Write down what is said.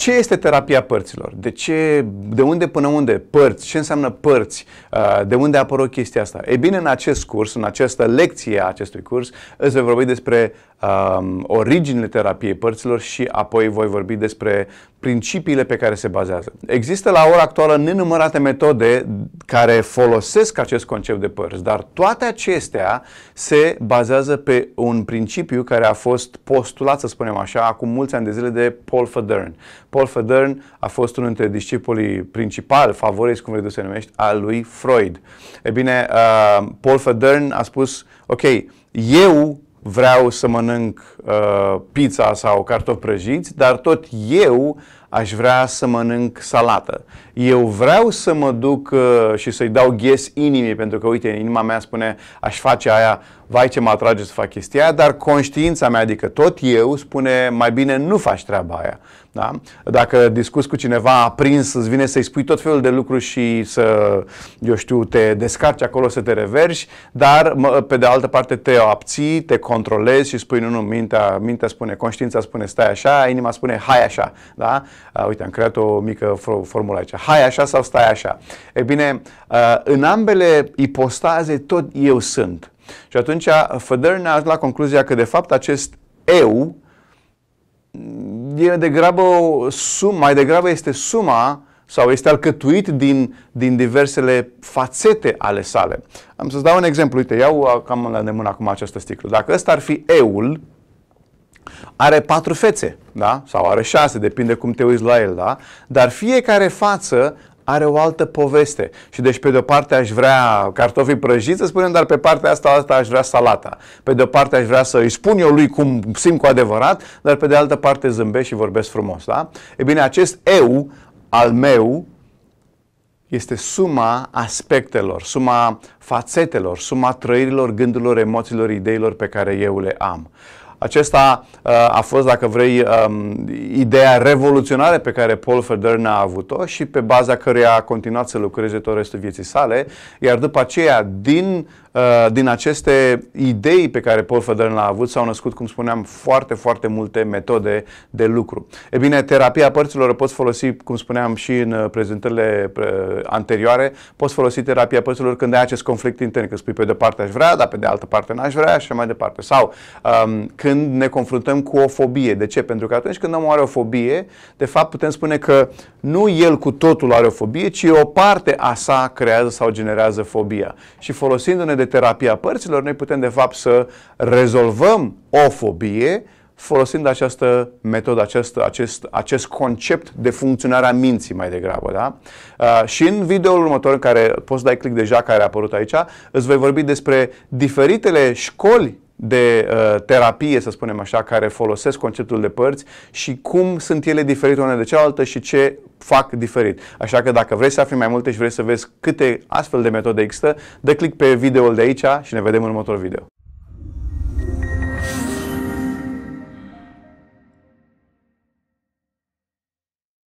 Ce este terapia părților? De, ce, de unde până unde? Părți. Ce înseamnă părți? Uh, de unde a apărut chestia asta? E bine, în acest curs, în această lecție a acestui curs, îți voi vorbi despre um, originile terapiei părților și apoi voi vorbi despre principiile pe care se bazează. Există la ora actuală nenumărate metode care folosesc acest concept de părți, dar toate acestea se bazează pe un principiu care a fost postulat, să spunem așa, acum mulți ani de zile de Paul Federn. Paul Federn a fost unul dintre discipolii principali, favoriți, cum vrei tu să numești, al lui Freud. E bine, uh, Paul Federn a spus, ok, eu vreau să mănânc uh, pizza sau cartofi prăjiți, dar tot eu aș vrea să mănânc salată. Eu vreau să mă duc uh, și să-i dau ghes inimii, pentru că, uite, inima mea spune, aș face aia, vai ce mă atrage să fac chestia aia, dar conștiința mea, adică tot eu, spune, mai bine nu faci treaba aia. Da? Dacă discuți cu cineva aprins, îți vine să-i spui tot felul de lucruri și să, eu știu, te descarci acolo să te reverși, dar pe de altă parte te abții, te controlezi și spui, nu, nu, mintea, mintea spune, conștiința spune, stai așa, inima spune, hai așa. Da? uh, uite, am creat o mică formulă aici, hai așa sau stai așa. E bine, uh, în ambele ipostaze tot eu sunt. Și atunci ne a la concluzia că de fapt acest eu e degrabă o sum, mai degrabă este suma sau este alcătuit din, din diversele fațete ale sale. Am să-ți dau un exemplu. Uite, iau cam la îndemână acum această sticlă. Dacă ăsta ar fi eul, are patru fețe, da? Sau are șase, depinde cum te uiți la el, da? Dar fiecare față are o altă poveste. Și deci pe de-o parte aș vrea cartofii prăjiți, să spunem, dar pe partea asta, asta aș vrea salata. Pe de-o parte aș vrea să îi spun eu lui cum simt cu adevărat, dar pe de altă parte zâmbesc și vorbesc frumos. Da? E bine, acest eu al meu este suma aspectelor, suma fațetelor, suma trăirilor, gândurilor, emoțiilor, ideilor pe care eu le am. Acesta uh, a fost, dacă vrei, um, ideea revoluționară pe care Paul Federn a avut-o și pe baza căreia a continuat să lucreze tot restul vieții sale, iar după aceea, din Uh, din aceste idei pe care Paul Federn le-a avut s-au născut, cum spuneam, foarte, foarte multe metode de lucru. E bine, terapia părților o poți folosi, cum spuneam și în uh, prezentările uh, anterioare, poți folosi terapia părților când ai acest conflict intern, că spui pe de parte aș vrea, dar pe de altă parte n-aș vrea și mai departe. Sau um, când ne confruntăm cu o fobie. De ce? Pentru că atunci când omul are o fobie, de fapt putem spune că nu el cu totul are o fobie, ci o parte a sa creează sau generează fobia. Și folosindu-ne de terapia părților, noi putem de fapt să rezolvăm o fobie folosind această metodă, acest, acest, acest concept de funcționare a minții mai degrabă. Da? Uh, și în videoul următor, în care poți dai click deja, care a apărut aici, îți voi vorbi despre diferitele școli de uh, terapie, să spunem așa, care folosesc conceptul de părți și cum sunt ele diferite una de cealaltă și ce fac diferit. Așa că dacă vrei să afli mai multe și vrei să vezi câte astfel de metode există, dă click pe videoul de aici și ne vedem în următorul video.